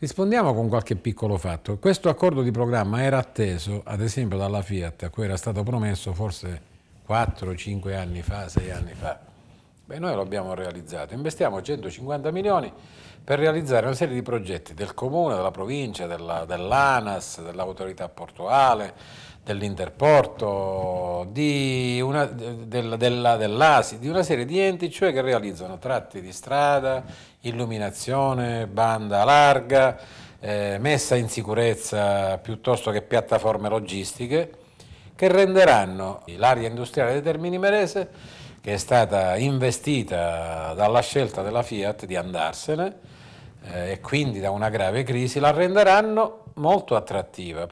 Rispondiamo con qualche piccolo fatto. Questo accordo di programma era atteso, ad esempio, dalla Fiat, a cui era stato promesso forse 4-5 anni fa, 6 anni fa. Beh, noi lo abbiamo realizzato. Investiamo 150 milioni per realizzare una serie di progetti del comune, della provincia, dell'ANAS, dell dell'autorità portuale, dell'Interporto, di una, della, della, dell'ASI, di una serie di enti cioè che realizzano tratti di strada, illuminazione, banda larga, eh, messa in sicurezza piuttosto che piattaforme logistiche che renderanno l'area industriale di Termini Merese che è stata investita dalla scelta della Fiat di andarsene eh, e quindi da una grave crisi, la renderanno molto attrattiva.